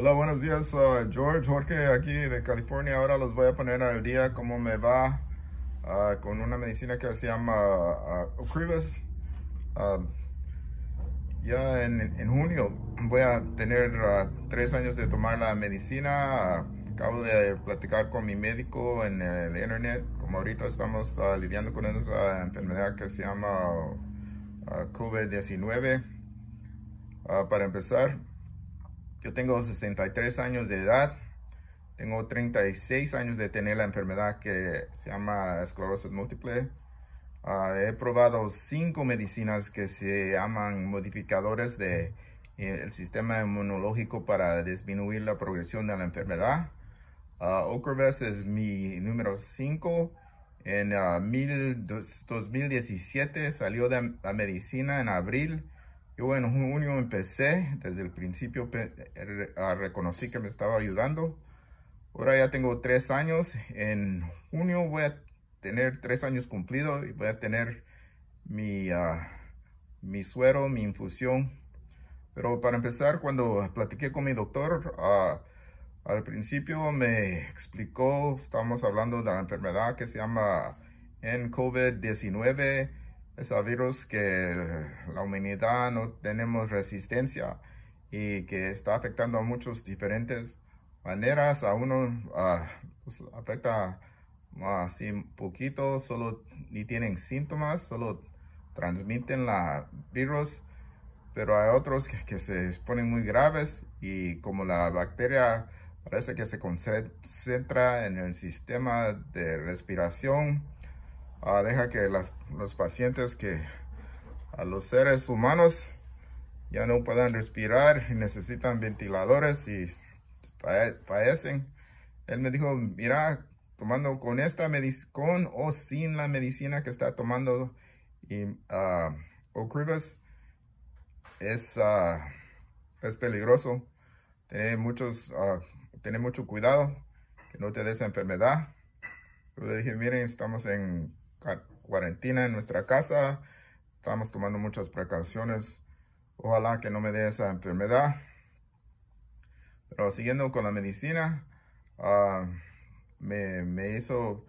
Hola, buenos días, George, Jorge, aquí de California. Ahora los voy a poner al día cómo me va ah, con una medicina que se llama ah, Ocrevus. Ah, ya en, en, junio voy a tener tres años de tomar la medicina. acabo de platicar con mi médico en el internet. Como ahorita estamos lidiando con esa enfermedad que se llama COVID-19. para empezar, yo tengo 63 años de edad. Tengo 36 años de tener la enfermedad que se llama esclerosis múltiple. Ah, he probado cinco medicinas que se llaman modificadores del de, eh, el sistema inmunológico para disminuir la progresión de la enfermedad. Ah, Ocrevus es mi número 5. En 2017 ah, salió de la medicina en abril yo bueno, en junio empecé, desde el principio reconocí que me estaba ayudando. Ahora ya tengo tres años, en junio voy a tener tres años cumplidos y voy a tener ah, mi, suero, mi infusión. Pero para empezar, cuando platiqué con mi doctor, ah, al principio me explicó, estamos hablando de la enfermedad que se llama en COVID-19, es a virus que la humanidad no tenemos resistencia y que está afectando a muchas diferentes maneras. A uno ah, pues, afecta así poquito, solo ni tienen síntomas, solo transmiten la virus, pero hay otros que, que se ponen muy graves y como la bacteria parece que se concentra en el sistema de respiración, Ah, deja que los pacientes que a los seres humanos ya no puedan respirar y necesitan ventiladores y padecen. Él me dijo, mira, tomando con esta con o sin la medicina que está tomando y, ah, es, ah, es peligroso. Tener, muchos, tener mucho cuidado que no te des enfermedad. Yo le dije, miren, estamos en cuarentena en nuestra casa. Estamos tomando muchas precauciones. Ojalá que no me dé esa enfermedad. Pero siguiendo con la medicina, ah, me, hizo,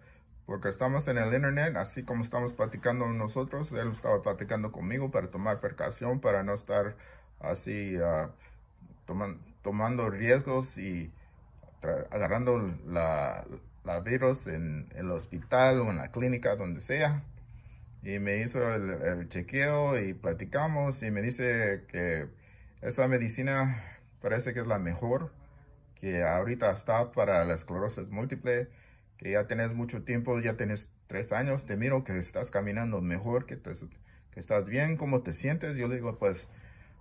porque estamos en el internet, así como estamos platicando nosotros, él estaba platicando conmigo para tomar precaución, para no estar así ah, tomando riesgos y agarrando la, la virus en el hospital o en la clínica, donde sea. Y me hizo el, chequeo y platicamos y me dice que esa medicina parece que es la mejor que ahorita está para la esclerosis múltiple, que ya tienes mucho tiempo, ya tenés tres años, te miro que estás caminando mejor, que, que estás bien, cómo te sientes. Yo le digo, pues,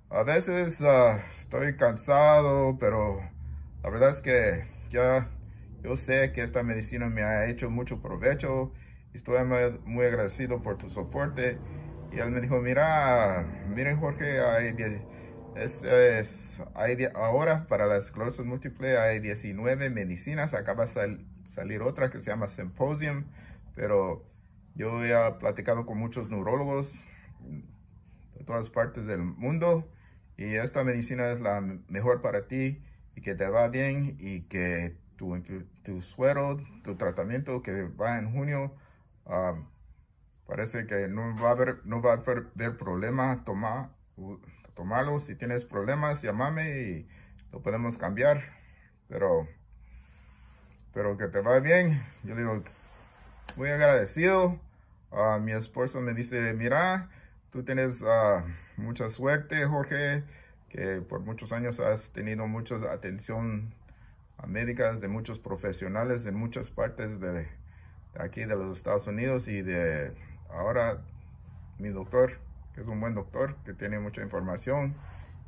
a veces ah, estoy cansado, pero la verdad es que ya yo sé que esta medicina me ha hecho mucho provecho. Estoy muy agradecido por tu soporte. Y él me dijo, mira, miren Jorge, hay, es, ahora para la esclerosis múltiple hay 19 medicinas. Acaba de salir otra que se llama Symposium. Pero yo he platicado con muchos neurólogos de todas partes del mundo. Y esta medicina es la mejor para ti y que te va bien y que tu, suero, tu tratamiento que va en junio. Ah, parece que no va a haber, no va a haber problema toma, tomarlo. Si tienes problemas, llámame y lo podemos cambiar. Pero, pero que te va bien. Yo digo, muy agradecido. Ah, mi esposo me dice, mira, tú tienes ah, mucha suerte, Jorge, que por muchos años has tenido mucha atención médicas, de muchos profesionales de muchas partes de, aquí de los Estados Unidos y de ahora mi doctor, que es un buen doctor, que tiene mucha información.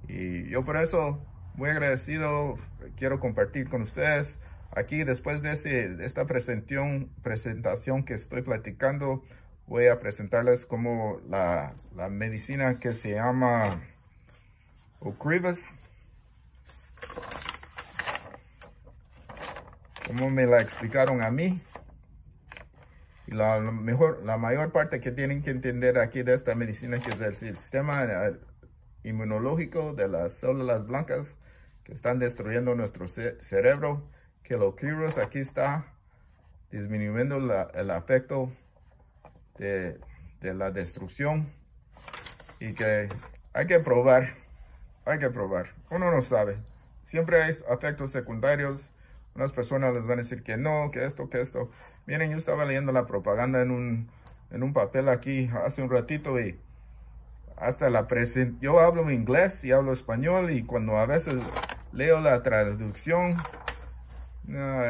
Y yo por eso muy agradecido, quiero compartir con ustedes aquí después de, este, esta presentación, presentación que estoy platicando. Voy a presentarles como la, medicina que se llama Ocrivus como me la explicaron a mí. Y la, mejor, la mayor parte que tienen que entender aquí de esta medicina, que es el sistema inmunológico de las células blancas que están destruyendo nuestro cerebro, que los virus aquí está disminuyendo el afecto de, de la destrucción y que hay que probar, hay que probar. Uno no sabe. Siempre hay efectos secundarios unas personas les van a decir que no, que esto, que esto. Miren, yo estaba leyendo la propaganda en un, en un papel aquí hace un ratito y hasta la presentación. Yo hablo inglés y hablo español y cuando a veces leo la traducción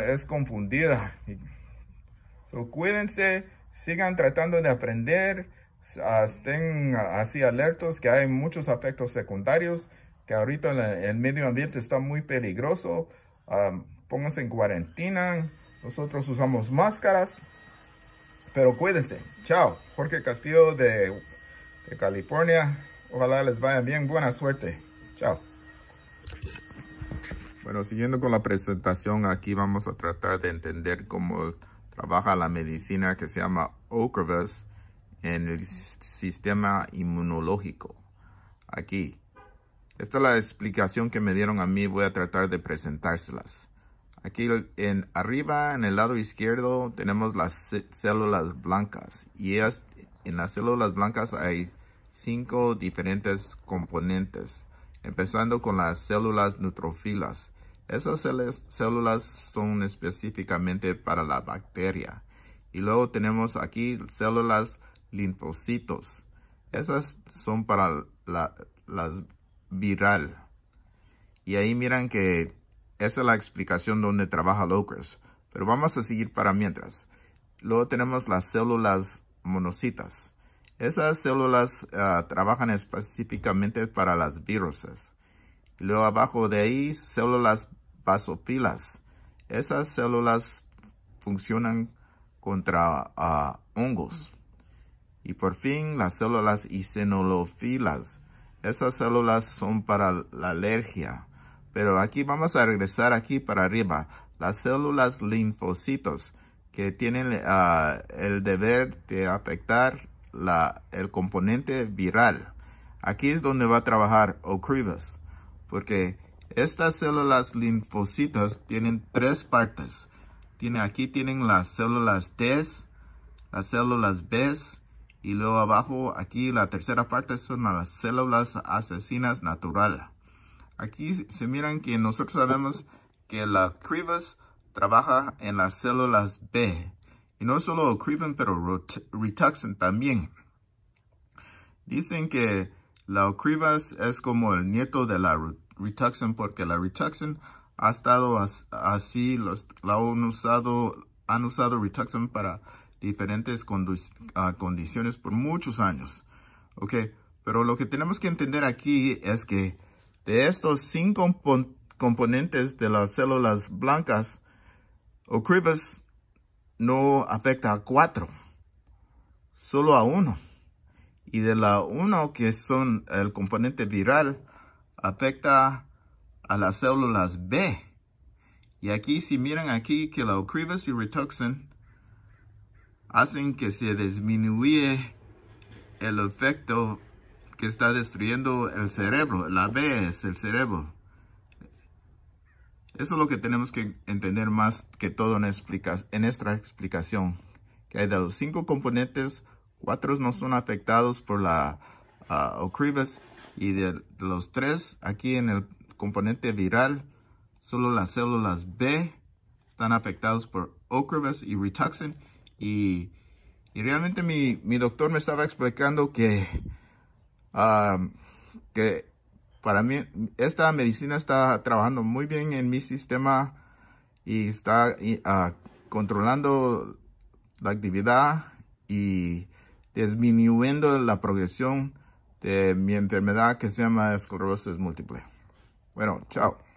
es confundida. cuídense, sigan tratando de aprender, estén así alertos que hay muchos efectos secundarios que ahorita el medio ambiente está muy peligroso pónganse en cuarentena. Nosotros usamos máscaras. Pero cuídense. Chao. Jorge Castillo de, California. Ojalá les vaya bien. Buena suerte. Chao. Bueno, siguiendo con la presentación, aquí vamos a tratar de entender cómo trabaja la medicina que se llama Ocrevus en el sistema inmunológico. Aquí. Esta es la explicación que me dieron a mí. Voy a tratar de presentárselas. Aquí en arriba, en el lado izquierdo, tenemos las células blancas. Y en las células blancas hay cinco diferentes componentes. Empezando con las células neutrofilas. Esas células son específicamente para la bacteria. Y luego tenemos aquí células linfocitos. Esas son para la, las viral. Y ahí miran que esa es la explicación donde trabaja Locus. Pero vamos a seguir para mientras. Luego tenemos las células monocitas. Esas células ah, trabajan específicamente para las viruses. Luego abajo de ahí, células basofilas. Esas células funcionan contra ah, hongos. Y por fin, las células isenolofilas. Esas células son para la alergia. Pero aquí vamos a regresar aquí para arriba. Las células linfocitos que tienen ah, el deber de afectar el componente viral. Aquí es donde va a trabajar Ocrevus. porque estas células linfocitos tienen tres partes. aquí tienen las células T, las células B, y luego abajo, aquí la tercera parte son las células asesinas naturales. Aquí se miran que nosotros sabemos que la crivas trabaja en las células B. Y no solo criven, pero rituxan también. Dicen que la Ocrivas es como el nieto de la Rituxan porque la Rituxan ha estado así, los, la han usado, han usado Rituxan para diferentes ah, condiciones por muchos años. Ok, pero lo que tenemos que entender aquí es que de estos cinco componentes de las células blancas, Ocrevus no afecta a cuatro, solo a uno. Y de la uno que son el componente viral, afecta a las células B. Y aquí, si miran aquí, que la Ocrevus y Rituxan hacen que se disminuye el efecto que está destruyendo el cerebro. La B es el cerebro. Eso es lo que tenemos que entender más que todo en, esta explicación. Que hay de los cinco componentes, cuatro no son afectados por la ah, ocrevas Y de los tres, aquí en el componente viral, solo las células B están afectadas por Ocribus y Rituxan. Y, realmente mi doctor me estaba explicando que Ah, que para mí esta medicina está trabajando muy bien en mi sistema y está ah, controlando la actividad y disminuyendo la progresión de mi enfermedad que se llama esclerosis múltiple. Bueno, chao.